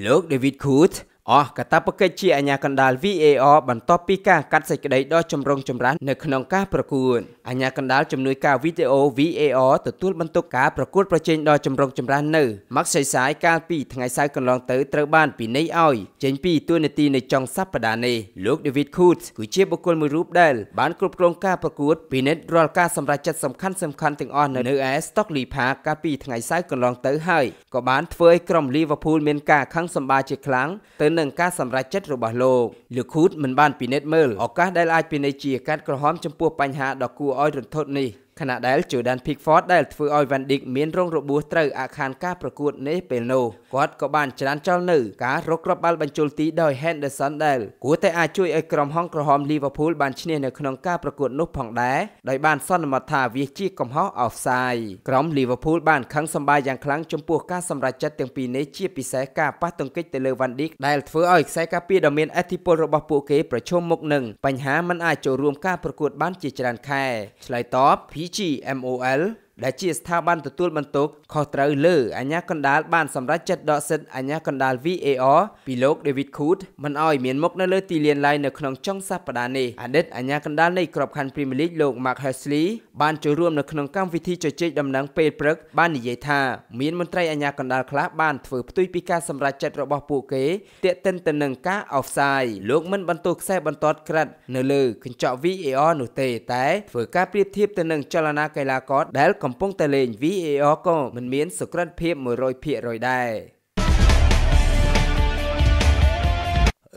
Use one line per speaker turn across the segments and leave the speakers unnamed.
Look, David Coote, អស់កតាបកិច្ចជាអាជ្ញាកណ្ដាល VAR បន្ទាប់ពីការកាត់សេចក្តីដ៏ចម្រុងចម្រាននៅក្នុងការប្រកួតអាជ្ញាកណ្ដាលជំនួយការវីដេអូ VAR ទទួលបន្ទុកការប្រកួតប្រជែងដ៏ចម្រុងចម្រាននៅម៉ាក់សៃសាយកាលពីថ្ងៃសៅរ៍កន្លងទៅត្រូវបានពិន័យឲ្យចេញពីតួនាទីនៃចុងសប្តាហ៍នេះលោក David Coates គឺជាបុគ្គលមួយរូបដែលបានគ្រប់គ្រងការប្រកួតពិនិត្យរាល់ការសម្រេចចិត្តសំខាន់សំខាន់ទាំងអស់នៅឯ Stockley Park កាលពីថ្ងៃសៅរ៍កន្លងទៅហើយក៏បានធ្វើឲ្យក្រុម Liverpool មានការខឹងសម្បារជាខ្លាំងទៅនឹងការសម្រេចចិត្តរបស់លោកលោកខូតមិនបានពិនិត្យមើលឱកាសដែលអាចពាណិជ្ជា កាត់ក្រហមចំពោះបញ្ហាដ៏គួរឲ្យរន្ធត់នេះខណៈដែល Jordan Pickford ដែលធ្វើឲ្យ Van Dijk មានរងរបួសត្រូវអាខានការប្រកួតនេះពេលនោះគាត់ក៏បានច្រានចោលនៅការរកគ្រាប់បាល់បញ្ចូលទីដោយ Henderson ដែលគួរតែអាចជួយឲ្យក្រុមហងក្រហម Liverpool បានឈ្នះនៅក្នុងការប្រកួតនោះផងដែរដោយបានសន្មតថាវាជាកំហុស offside ក្រុម Liverpool បានខឹងសម្បាយ៉ាងខ្លាំងចំពោះការសម្រេចចិត្តទាំងពីរនេះជាពិសេសការប៉ះទង្គិចទៅលើ Van Dijk ដែលធ្វើឲ្យខ្សែការពារដ៏មានឥទ្ធិពលរបស់ពួកគេប្រឈមមុខនឹងបញ្ហាមិនអាចចូលរួមការប្រកួតបានជាច្រើនខែឆ្លើយតប PG DG ដែលជាស្ថាប័នទទួលបន្ទុកខុសត្រូវលើអាញាកណ្ដាលបានសម្រេចចិត្តដកសិទ្ធិអាញាកណ្ដាល VAR ពីលោក David Coote មិនឲ្យមានមុខនៅលើទីលានឡាយនៅក្នុងចុងសប្តាហ៍នេះអតីតអាញាកណ្ដាលនៃក្របខ័ណ្ឌ Premier League លោក Mark Hursley បានចូលរួមនៅក្នុងកម្មវិធីជជែកដំណឹងពេលព្រឹកបាននិយាយថាមានមន្ត្រីអាញាកណ្ដាលខ្លះបានធ្វើផ្ទុយពីការសម្រេចចិត្តរបស់ពួកគេទាក់ទិនទៅនឹងការ offside លោកមិនបន្ទោសខ្សែបន្ទាត់ក្រិតនៅលើកញ្ចក់ VAR នោះទេតែធ្វើការប្រៀបធៀបទៅនឹងចលនាកីឡាករដែលកំកំពុងតែលេង VAR ក៏មិនមានសុក្រិតភាព100%ដែរ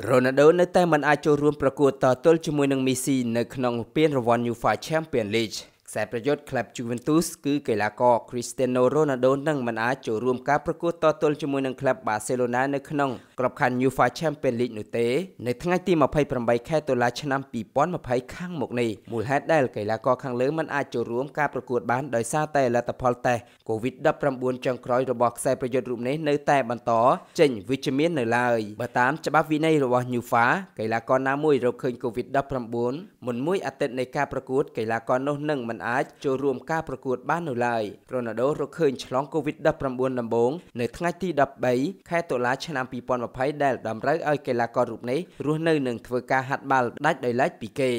រ៉ូណាល់ដូនៅតែមិនអាចចូលរួមប្រកួតតទល់ជាមួយនឹងមេស៊ីនៅក្នុងពានរង្វាន់ UEFA Champions League ខ្សែប្រយុទ្ធក្លឹប Juventus គឺ កីឡាករ Cristiano Ronaldo នឹងមិនអាចចូលរួមការប្រកួតតទល់ជាមួយនឹងក្លឹប Barcelona នៅក្នុងក្របខ័ណ្ឌ UEFA Champions League នោះទេនៅថ្ងៃទី28ខែតុលាឆ្នាំ2020ខាងមុខនេះមូលហេតុដែលកីឡាករខាងលើមិនអាចចូលរួមការប្រកួតបានដោយសារតែលទ្ធផលតេស្ត COVID-19 ចុងក្រោយរបស់ខ្សែប្រយុទ្ធរូបនេះនៅតែបន្តចេញវិជ្ជមាននៅឡើយបើតាមច្បាប់វិន័យរបស់ UEFA កីឡាករណាមួយរកឃើញ COVID-19 មុនមួយអាទិត្យនៃការប្រកួតកីឡាករនោះនឹងមិនអាចចូលរួមការប្រកួតបាននៅឡើយរ៉ូណាល់ដូរកឃើញឆ្លង COVID-19 ដំបូងនៅថ្ងៃទី13ខែតុលាឆ្នាំ2020ដែលតម្រូវឲ្យកីឡាកររូបនេះរស់នៅនឹងធ្វើការហាត់បាល់ដាច់ដោយឡែកពីគេ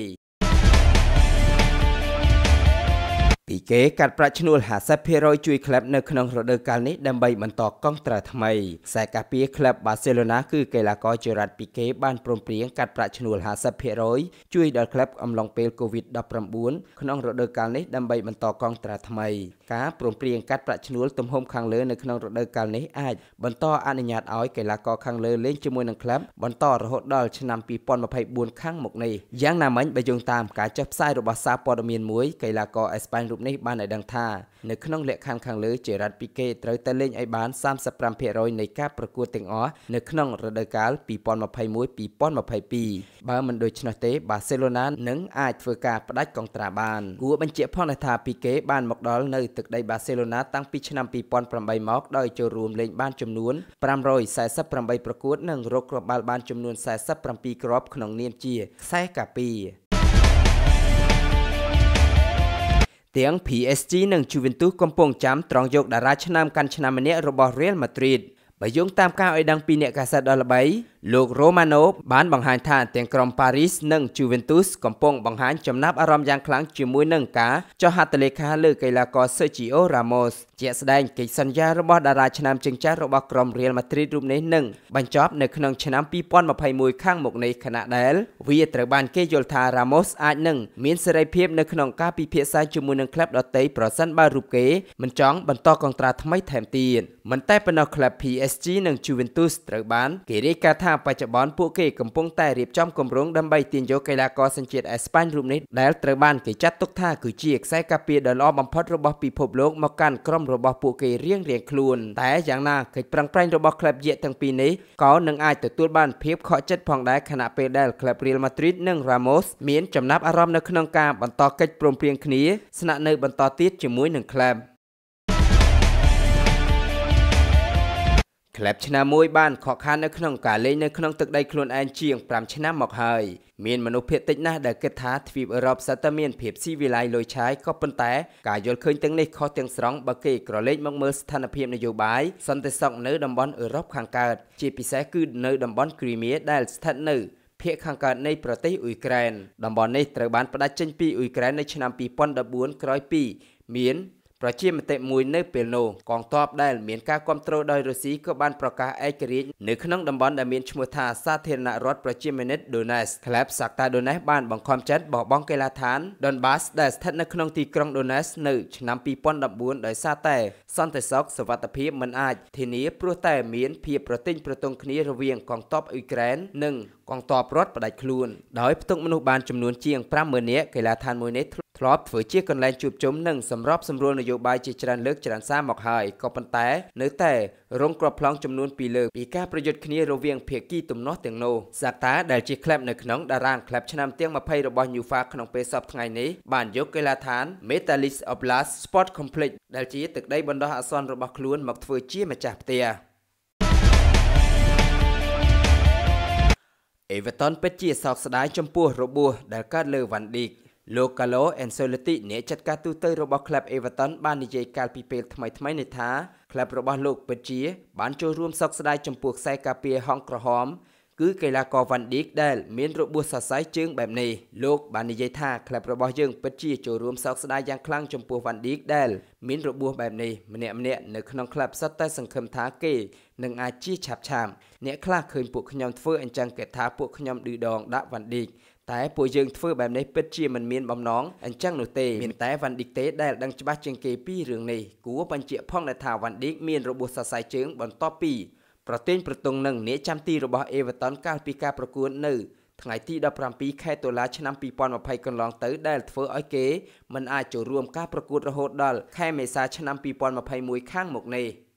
ពីគេកាត់ប្រាក់ឈ្នួល50%ជួយក្លឹបនៅក្នុងរដូវកាលនេះដើម្បីបន្តកង់ត្រើថ្មីខ្សែការពារក្លឹបបាសេឡូណាគឺកីឡាករជេរ៉ាត់ពីគេបានព្រមព្រៀងកាត់ប្រាក់ឈ្នួល50%ជួយដល់ក្លឹបអំឡុងពេល COVID-19 ក្នុងរដូវកាលនេះដើម្បីបន្តកង់ត្រើថ្មីការព្រមព្រៀងកាត់ប្រាក់ឈ្នួលទំហំខាងលើនៅក្នុងរដូវកាលនេះអាចបន្តអនុញ្ញាតឲ្យកីឡាករខាងលើលេងជាមួយនឹងក្លឹបបន្តរហូតដល់ឆ្នាំ2024ខាងមុខនេះយ៉ាងណាមិញបើយោងតាមការចុះផ្សាយរបស់សារព័ត៌មានមួយកីឡាករអេស្ប៉ាញរូបនេះបានឲ្យដឹងថានៅក្នុងលក្ខខណ្ឌខាងលើជារ៉ាត់ពីគេត្រូវតែលេងឲ្យបាន35%នៃការប្រកួតទាំងអស់នៅក្នុងរដូវកាល2021-2022បើមិនដូច្នោះទេបាសេឡូណានឹងអាចធ្វើការផ្ដាច់កងត្រាបានគួរបញ្ជាក់ផងដែរថាពីគេបានមកដល់នៅទឹកដីបាសេឡូណាតាំងពីឆ្នាំ2008មកដោយចូលរួមលេង បានចំនួន548ប្រកួតនិងរកគ្រាប់បាល់បានចំនួន47គ្រាប់ក្នុងនាមជាខ្សែកាពីទាំង PSG និង Juventus កំពុង ចាំត្រង់យកតារាឆ្នើមកាន់ឆ្នាំម្នាក់របស់ Real Madrid បើយោងតាមការឲ្យដឹងពីអ្នកកាសែតដល់ល្បីលោក Romano បានបង្ហាញថាទាំងក្រុម Paris និង Juventus កំពុងបង្ហាញចំណាប់អារម្មណ៍យ៉ាងខ្លាំងជាមួយនឹងការចុះហត្ថលេខាលើ កីឡាករ Sergio Ramos ជាក់ស្ដែងកិច្ចសន្យារបស់តារាឆ្នាំជើងចាស់របស់ក្រុម Real Madrid រូបនេះនឹងបញ្ចប់នៅក្នុងឆ្នាំ2021ខាងមុខនេះខណៈដែល វាត្រូវបានគេយល់ថា Ramos អាចនឹងមានសេរីភាពនៅក្នុងការពិភាក្សាជាមួយនឹងក្លឹបដទៃប្រសិនបើរូបគេមិនចង់បន្តកងត្រាថ្មីថែមទៀតមិនតែប៉ុណ្ណោះក្លឹប PSG និង Juventus ត្រូវបាន គេរាយការណ៍ថាបច្ចុប្បន្នពួកគេកំពុងតែរៀបចំគម្រោងដើម្បីទាញយកកីឡាករសញ្ជាតិអេស្ប៉ាញរូបនេះដែលត្រូវបានគេចាត់ទុកថាគឺជាខ្សែការពារដ៏ល្អបំផុតរបស់ពិភពលោកមកកាន់ក្រុមរបស់ពួកគេរៀងៗខ្លួនតែយ៉ាងណាកិច្ចប្រឹងប្រែងរបស់ក្លឹបយក្សទាំងពីរនេះក៏នឹងអាចទទួលបានភាពខកចិត្តផងដែរខណៈពេលដែលក្លឹប Real Madrid និង Ramos មានចំណាប់អារម្មណ៍នៅក្នុងការបន្តកិច្ចព្រមព្រៀងគ្នាស្នាក់នៅបន្តទៀតជាមួយនឹងក្លឹប។ក្លឹបឆ្នាំមួយបានខកខាននៅក្នុងការលេងនៅក្នុងទឹកដីខ្លួនឯងជាង5ឆ្នាំមកហើយមានមនុស្សភាគតិចណាស់ដែលគិតថាទ្វីបអឺរ៉ុបសតើមានភាពស៊ីវិល័យលុយឆាយក៏ប៉ុន្តែការយល់ឃើញទាំងនេះខុសទាំងស្រុងបើគេក្រឡេកមកមើលស្ថានភាពនយោបាយសន្តិសុខនៅតំបន់អឺរ៉ុបខាងកើតជាពិសេសគឺនៅតំបន់គ្រីមៀដែលស្ថិតនៅភាគខាងកើតនៃប្រទេសអ៊ុយក្រែនតំបន់នេះត្រូវបានផ្ដាច់ចេញពីអ៊ុយក្រែននៅឆ្នាំ2014ក្រោយពីមានប្រជាមតិមួយនៅពេលនោះកងទ័ពដែលមានការគ្រប់គ្រងដោយរុស្ស៊ីក៏បានប្រកាសឯករាជ្យនៅក្នុងតំបន់ដែលមានឈ្មោះថាសាធារណរដ្ឋប្រជាមានិតដូណេសក្លែបសាក់តាដូណេសបានបង្ខំចិត្តបោះបង់កីឡាដ្ឋាន Donbass ដែលស្ថិតនៅក្នុងទីក្រុងដូណេសនៅឆ្នាំ2014ដោយសារតែ សន្តិសុខសវត្ថិភាពមិនអាចធានាព្រោះតែមានភាពប្រទិញប្រទង់គ្នារវាងកងទ័ពអ៊ុយក្រែននិងកងទ័ពរដ្ឋផ្ដាច់ខ្លួនដោយផ្ទុកមនុស្សបានចំនួនជាង50000នាក់កីឡាដ្ឋានមួយនេះធ្លាប់ធ្វើជាកន្លែងជួបជុំនិងសម្របសម្រួលនយោបាយជាច្រើនលើកច្រើនសារមកហើយក៏ប៉ុន្តែនៅតែរងគ្រាប់ប្លង់ចំនួន2លើកពីការប្រយុទ្ធគ្នារវាងភាគីទំនាស់ទាំងនោះសាតាដែលជាក្លែបនៅក្នុងតារាងក្លែបឆ្នាំទាំង20របស់ UEFA ក្នុងពេលសប្តាហ៍នេះបានយកកីឡាដ្ឋាន Metalist Oblast Sport Complex ដែលជាទឹកដីបណ្ដោះអាសន្នរបស់ខ្លួនមកធ្វើជាម្ចាស់ផ្ទះអេវ៉ាតុនពិតជាសោកស្ដាយចំពោះរបួសដែលកើតលើវ៉ាន់ឌីកលោក Carlo Ancelotti អ្នកចាត់ការទូតរបស់ក្លឹប Everton បាននិយាយកាលពីពេលថ្មីៗនេះថាក្លឹបរបស់លោកពិតជាបានចូលរួមសោកស្ដាយចំពោះខ្សែការពារហង្ក្រហម គឺកីឡាករ Van Dijk ដែលមានរបួសសរសៃជើងបែបនេះលោកបាននិយាយថាក្លឹបរបស់យើងពិតជាចូលរួមសោកស្ដាយយ៉ាងខ្លាំងចំពោះ Van Dijk ដែលមានរបួសបែបនេះម្នាក់ម្នាក់នៅក្នុងក្លឹបសុទ្ធតែសង្ឃឹមថាគេនឹងអាចជាឆាប់ឆាប់អ្នកខ្លះឃើញពួកខ្ញុំធ្វើអញ្ចឹងគេថាពួកខ្ញុំឌឺដងដាក់ Van Dijk តែពួកយើងធ្វើបែបនេះពិតជាមិនមានបំណងអញ្ចឹងនោះទេមានតែវ៉ាន់ឌីកទេដែលដឹងច្បាស់ជាងគេពីរឿងនេះគួរបញ្ជាក់ផងដែរថាវ៉ាន់ឌីកមានរបួសសរសៃជើងបន្ទាប់ពីប្រទែងប្រទង់នឹងនាយចាំទីរបស់អេវ៉ាតុនកាលពីការប្រកួតនៅថ្ងៃទី17ខែតុលាឆ្នាំ2020កន្លងទៅ ដែលធ្វើឲ្យគេមិនអាចចូលរួមការប្រកួតរហូតដល់ខែមេសា ឆ្នាំ2021ខាងមុខនេះ។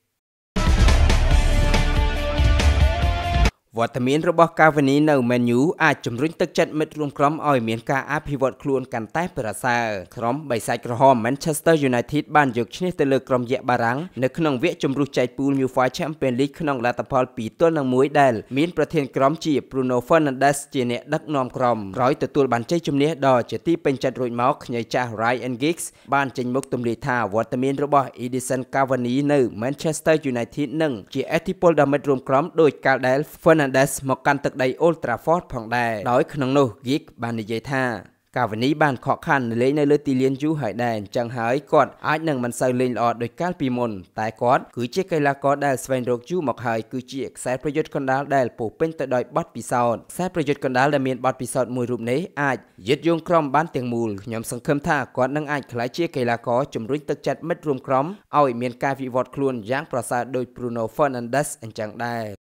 វត្តមានរបស់កាវ៉ានីនៅមែនយូអាចជំរុញទឹកចិត្តមិត្តរួមក្រុមឲ្យមានការអភិវឌ្ឍខ្លួនកាន់តែប្រសើរក្រុមបិសាចក្រហម Manchester United បានយកឈ្នះទៅលើក្រុមយក្សបារាំងនៅក្នុងវគ្គជម្រុះចែកពូល UEFA Champions League ក្នុងលទ្ធផល2ទល់នឹង1ដែលមានប្រធានក្រុមជា Bruno Fernandes ជាអ្នកដឹកនាំក្រុមក្រោយទទួលបានជ័យជំនះដ៏ជាទីពេញចិត្តរួចមកខ្ញីចាស់ Ryan Giggs បានចេញមុខទម្លាយថាវត្តមានរបស់ Edison Cavani នៅ Manchester United នឹងជាអធិពលដល់មិត្តរួមក្រុមដោយកាលដែល Fernandes Fernandes មកកាន់ទឹកដី Old Trafford ផងដែរដោយក្នុងនោះ Gig បាននិយាយថា កាវនីបានខកខានលេងនៅលើទីលានយូរហើយដែរអញ្ចឹងហើយគាត់អាចនឹងមិនសូវលេងល្អដូចកាលពីមុនតែគាត់គឺជាកីឡាករដែលស្វែងរកយូរមកហើយគឺជាខ្សែប្រយុទ្ធកណ្ដាលដែលពោពេញទៅដោយបទពិសោធន៍ខ្សែប្រយុទ្ធកណ្ដាលដែលមានបទពិសោធន៍មួយរូបនេះអាចយឺតយងក្រុមបានទាំងមូលខ្ញុំសង្ឃឹមថាគាត់នឹងអាចក្លាយជាកីឡាករជំរុញទឹកចិត្តមិត្តរួមក្រុមឲ្យមានការវិវត្តខ្លួនយ៉ាង ប្រសើរដោយ Bruno Fernandes អញ្ចឹងដែរ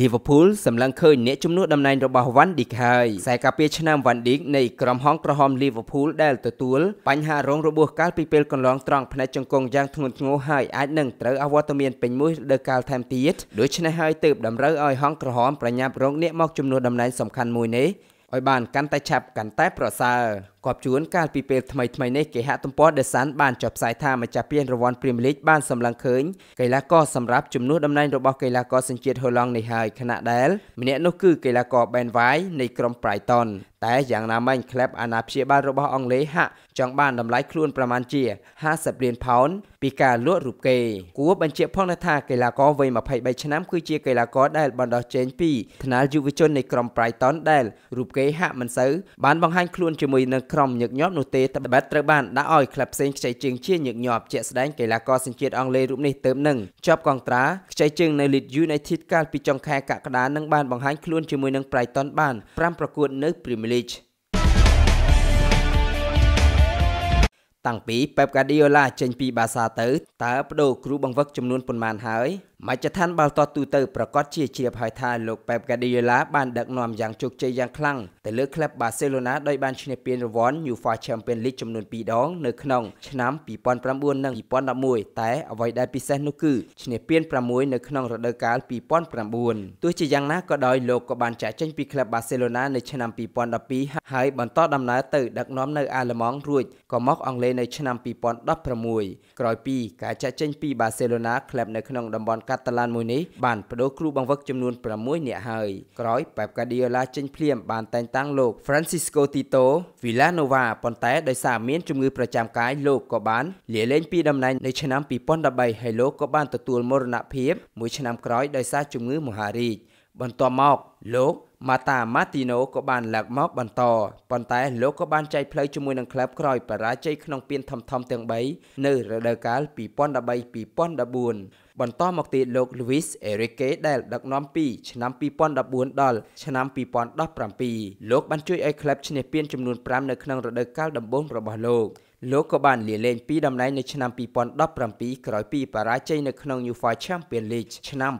លីវើពូលសម្លឹងឃើញអ្នកជំនួសតំណែងរបស់វ៉ាន់ឌីកហើយខ្សែការពារឆ្នាំវ៉ាន់ឌីកនៃក្រុមហងក្រហមលីវើពូលដែលទទួល បញ្ហារងរបួសកាលពីពេលកន្លងត្រង់ផ្នែកជង្គង់យ៉ាងធ្ងន់ធ្ងរហើយអាចនឹងត្រូវអវត្តមានពេញមួយលើកាលថែមទៀតដូច្នេះហើយទើបតម្រូវឲ្យហងក្រហមប្រញាប់រកអ្នកមកជំនួសតំណែងសំខាន់មួយនេះឲ្យបានកាន់តែឆាប់កាន់តែប្រសើរគាត់ជួនកាលពីពេលថ្មីថ្មីនេះគេហទំព័រ The Sun បានចុះផ្សាយថាម្ចាស់ពានរង្វាន់ Premier League បានសម្លឹងឃើញកីឡាករសម្រាប់ជំនួសតំណែងរបស់កីឡាករសញ្ជាតិហូឡង់នេះហើយខណៈដែល ម្នាក់នោះគឺកីឡាករ Ben White នៃក្រុម Brighton តែយ៉ាងណាមិញក្លឹបអាណាព្យាបាលរបស់អង់គ្លេសហាក់ចង់បានតម្លៃខ្លួនប្រមាណជា50លានផោនពីការលក់រូបគេគួរបញ្ជាក់ផងថាកីឡាករវ័យ23ឆ្នាំ គឺជាកីឡាករដែលបណ្ដោះជើងពីថ្នាលយុវជននៃក្រុម Brighton ដែលរូបគេហាក់មិនសូវបានបង្ហាញខ្លួនជាមួយនឹងក្រំញឹកញាប់នោះទេតែបេតត្រូវបានដាក់ឲ្យក្លឹបផ្សេងខ្ចីជើងជាញឹកញាប់ជាក់ស្ដែងកីឡាករសញ្ជាតិអង់គ្លេសរូបនេះទៅនឹងជាប់កងត្រាខ្ចីជើងនៅ Leeds United កាលពីចុងខែកក្កដានឹងបានបង្ហាញខ្លួនជាមួយនឹង Brighton បាន5ប្រកួតនៅ Premier League តាំងពី Pep Guardiola ចេញពី បាសាទៅតើបដូរគ្រូបង្វឹកចំនួនប៉ុន្មានហើយមជ្ឈដ្ឋានបាល់ទាត់ទូទៅប្រកាសជាជ្រាបហើយថាលោកប៉េបកាឌីយ៉ាឡាបានដឹកនាំយ៉ាងជោគជ័យយ៉ាងខ្លាំងទៅលើក្លឹបបាសេឡូណាដោយបានឈ្នះពានរង្វាន់ UEFA Champions League ចំនួន2ដងនៅក្នុងឆ្នាំ2009និង2011តែអ្វីដែលពិសេសនោះគឺឈ្នះពាន6នៅក្នុងរដូវកាល2009ទោះជាយ៉ាងណាក៏ដោយលោកក៏បានចាក់ចេញពីក្លឹបបាសេឡូណានៅឆ្នាំ2012ហើយបន្តដំណើរទៅដឹកនាំនៅអាល្លឺម៉ង់រួចក៏មកអង់គ្លេសនៅឆ្នាំ2016ក្រោយពីការចាក់ចេញពីបាសេឡូណាក្លឹបនៅក្នុងតំបន់កាតាឡានមួយនេះបានបដូរគ្រូបង្វឹកចំនួន6នាក់ហើយក្រោយប៉េបកាឌីយ៉ូឡាចេញភ្លាមបានតែងតាំងលោក Francisco Tito Villanova ប៉ុន្តែដោយសារមានជំងឺប្រចាំកាយលោកក៏បានលាលែងពីតំណែងនៅឆ្នាំ2013ហើយលោកក៏បានទទួលមរណភាពមួយឆ្នាំក្រោយដោយសារជំងឺមហារីកបន្ទាប់មកលោកម៉ាតាម៉ាទីណូក៏បានឡើងមកបន្តប៉ុន្តែលោកក៏បានចែកផ្លូវជាមួយនឹងក្លឹបក្រោយបរាជ័យក្នុងពានធំធំទាំង3នៅរដូវកាល2013-2014បន្តមកទៀតលោក Luis Enrique ដែលដឹកនាំពី ឆ្នាំ2014ដល់ឆ្នាំ2017លោកបានជួយឲ្យក្លឹបឈ្នះពានចំនួន5នៅក្នុងរដូវកាលដំបូងរបស់លោកលោកក៏បានលាលែងពីតំណែងនៅឆ្នាំ2017ក្រោយពីបរាជ័យនៅក្នុង UEFA Champions League ឆ្នាំ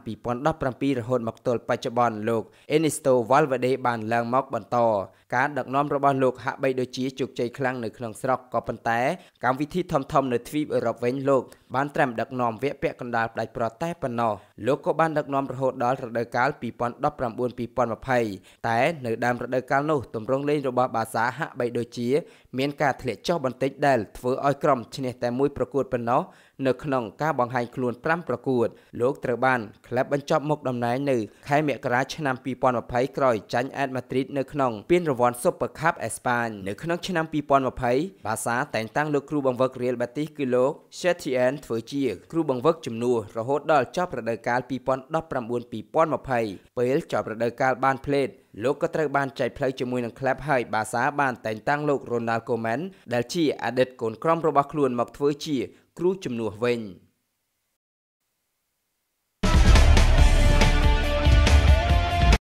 2017រហូតមកទល់បច្ចុប្បន្នលោក Ernesto Valverde បានឡើងមកបន្តការដឹកនាំរបស់លោកហាក់បីដូចជាជោគជ័យខ្លាំងនៅក្នុងស្រុកក៏ប៉ុន្តែកម្មវិធីធំៗនៅទ្វីបអឺរ៉ុបវិញលោកបានត្រាំដឹកនាំវគ្គពាក់កណ្ដាលផ្ដាច់ប្រតែប៉ុណ្ណោះលោកក៏បានដឹកនាំរហូតដល់រដូវកាល2019-2020តែនៅដើមរដូវកាលនោះទម្រង់លេងរបស់បាសាហាក់បីដូចជាមានការធ្លាក់ចុះបន្តិចដែរដែលធ្វើឲ្យក្រុមឈ្នះតែមួយប្រកួតប៉ុណ្ណោះនៅក្នុងការបង្ហាញខ្លួន5ប្រកួតលោកត្រូវបានក្លឹបបញ្ចប់មុខតំណែងនៅខែមករាឆ្នាំ2020ក្រោយចាញ់អេតម៉ាឌ្រីតនៅក្នុងពានរង្វាន់ Super Cup អេស្ប៉ាញនៅក្នុងឆ្នាំ2020បាសាតែងតាំងលោកគ្រូបង្វឹក Real Betis គឺលោក Setien ធ្វើជា គ្រូបង្វឹកជំនួសរហូតដល់ចប់រដូវកាល2019-2020ពេល ចប់រដូវកាលបានភ្លេតលោកក៏ត្រូវបានចែកផ្លូវជាមួយនឹងក្លឹបហើយបាសាបានតែងតាំងលោក Ronald Koeman ដែលជាអតីតកូនក្រមុំរបស់ខ្លួនមកធ្វើជាគ្រូជំនួសវិញ។